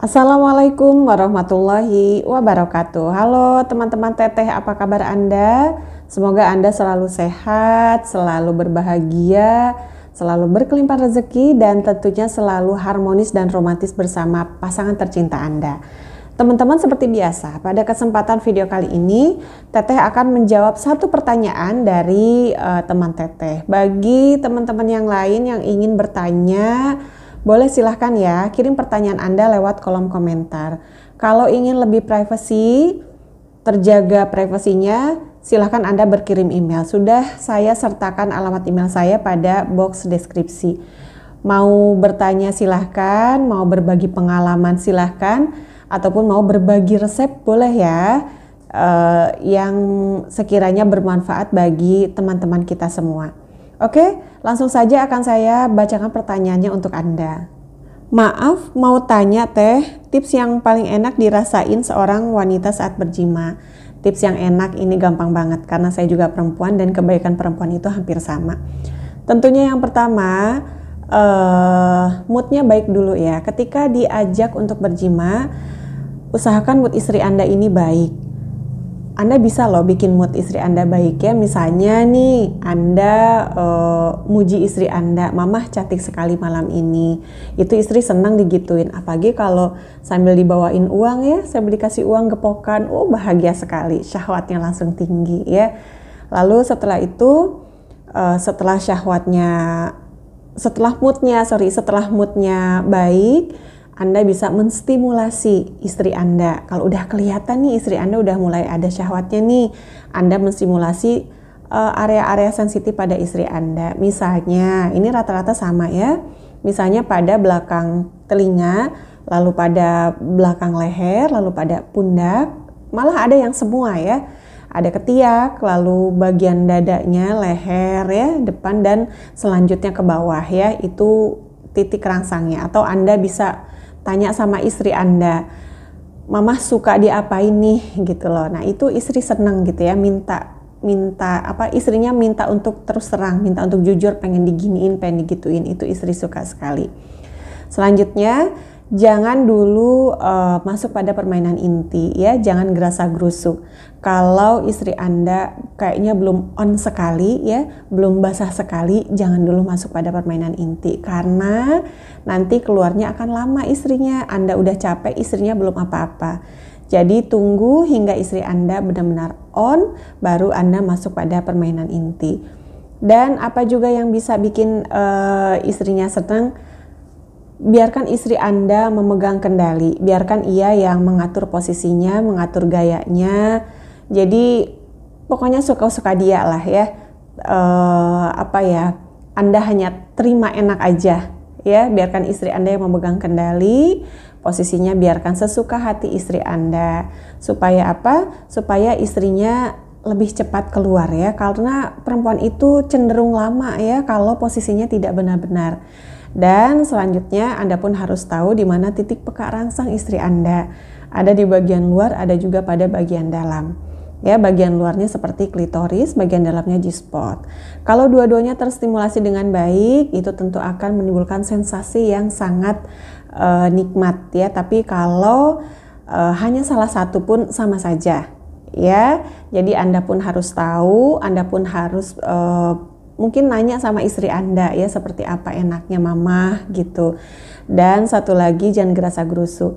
Assalamualaikum warahmatullahi wabarakatuh. Halo teman-teman teteh, apa kabar Anda? Semoga Anda selalu sehat, selalu berbahagia, selalu berkelimpahan rezeki dan tentunya selalu harmonis dan romantis bersama pasangan tercinta Anda. Teman-teman seperti biasa, pada kesempatan video kali ini Teteh akan menjawab satu pertanyaan dari uh, teman Teteh. Bagi teman-teman yang lain yang ingin bertanya boleh silahkan ya, kirim pertanyaan Anda lewat kolom komentar. Kalau ingin lebih privacy, terjaga privasinya, silahkan Anda berkirim email. Sudah saya sertakan alamat email saya pada box deskripsi. Mau bertanya silahkan, mau berbagi pengalaman silahkan, ataupun mau berbagi resep boleh ya uh, yang sekiranya bermanfaat bagi teman-teman kita semua. Oke, langsung saja akan saya bacakan pertanyaannya untuk Anda. Maaf, mau tanya teh, tips yang paling enak dirasain seorang wanita saat berjima. Tips yang enak ini gampang banget karena saya juga perempuan dan kebaikan perempuan itu hampir sama. Tentunya yang pertama, uh, moodnya baik dulu ya. Ketika diajak untuk berjima, usahakan mood istri Anda ini baik anda bisa loh bikin mood istri Anda baik ya. Misalnya nih, Anda uh, muji istri Anda, "Mamah cantik sekali malam ini." Itu istri senang digituin. Apalagi kalau sambil dibawain uang ya, sambil dikasih uang gepokan, oh bahagia sekali. Syahwatnya langsung tinggi ya. Lalu setelah itu uh, setelah syahwatnya setelah moodnya sorry setelah moodnya baik anda bisa menstimulasi istri Anda. Kalau udah kelihatan nih istri Anda udah mulai ada syahwatnya nih, Anda menstimulasi eh, area-area uh, area -area sensitif pada istri Anda. Misalnya, ini rata-rata sama ya. Misalnya pada belakang telinga, lalu pada belakang leher, lalu pada pundak, malah ada yang semua ya ada ketiak, lalu bagian dadanya, leher ya, depan dan selanjutnya ke bawah ya, itu titik rangsangnya atau Anda bisa tanya sama istri Anda, "Mama suka di apa ini gitu loh. Nah, itu istri seneng gitu ya, minta minta apa istrinya minta untuk terus terang, minta untuk jujur, pengen diginiin, pengen digituin. Itu istri suka sekali. Selanjutnya, jangan dulu uh, masuk pada permainan inti ya, jangan gerasa gerusuk. Kalau istri Anda kayaknya belum on sekali ya, belum basah sekali, jangan dulu masuk pada permainan inti karena nanti keluarnya akan lama istrinya. Anda udah capek, istrinya belum apa-apa. Jadi tunggu hingga istri Anda benar-benar on baru Anda masuk pada permainan inti. Dan apa juga yang bisa bikin uh, istrinya senang? biarkan istri Anda memegang kendali, biarkan ia yang mengatur posisinya, mengatur gayanya. Jadi pokoknya suka-suka dia lah ya. Uh, apa ya? Anda hanya terima enak aja ya, biarkan istri Anda yang memegang kendali. Posisinya biarkan sesuka hati istri Anda. Supaya apa? Supaya istrinya lebih cepat keluar ya karena perempuan itu cenderung lama ya kalau posisinya tidak benar-benar. Dan selanjutnya Anda pun harus tahu di mana titik peka rangsang istri Anda. Ada di bagian luar, ada juga pada bagian dalam. Ya, bagian luarnya seperti klitoris, bagian dalamnya G-spot. Kalau dua-duanya terstimulasi dengan baik, itu tentu akan menimbulkan sensasi yang sangat eh, nikmat ya. Tapi kalau eh, hanya salah satu pun sama saja ya. Jadi Anda pun harus tahu, Anda pun harus eh, mungkin nanya sama istri Anda ya seperti apa enaknya mama gitu. Dan satu lagi jangan gerasa gerusu.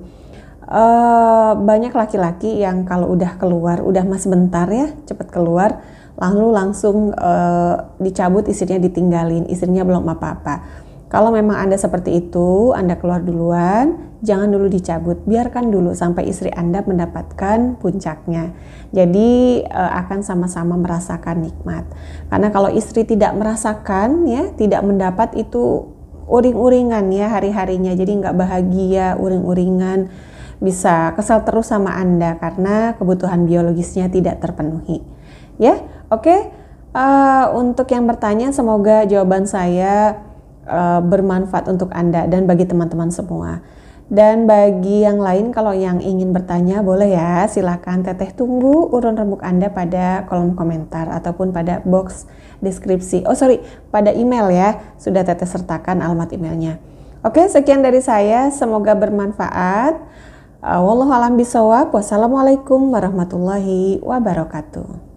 Uh, banyak laki-laki yang kalau udah keluar, udah mas bentar ya, cepet keluar, lalu langsung uh, dicabut istrinya ditinggalin, istrinya belum apa-apa kalau memang Anda seperti itu, Anda keluar duluan, jangan dulu dicabut, biarkan dulu sampai istri Anda mendapatkan puncaknya. Jadi eh, akan sama-sama merasakan nikmat. Karena kalau istri tidak merasakan ya, tidak mendapat itu uring-uringan ya hari-harinya. Jadi nggak bahagia, uring-uringan bisa kesal terus sama Anda karena kebutuhan biologisnya tidak terpenuhi. Ya, oke. Okay? Uh, eh, untuk yang bertanya, semoga jawaban saya uh, bermanfaat untuk Anda dan bagi teman-teman semua. Dan bagi yang lain kalau yang ingin bertanya boleh ya silakan teteh tunggu urun remuk Anda pada kolom komentar ataupun pada box deskripsi. Oh sorry, pada email ya sudah teteh sertakan alamat emailnya. Oke sekian dari saya semoga bermanfaat. Eh, Wallahualam bisawab. Wassalamualaikum warahmatullahi wabarakatuh.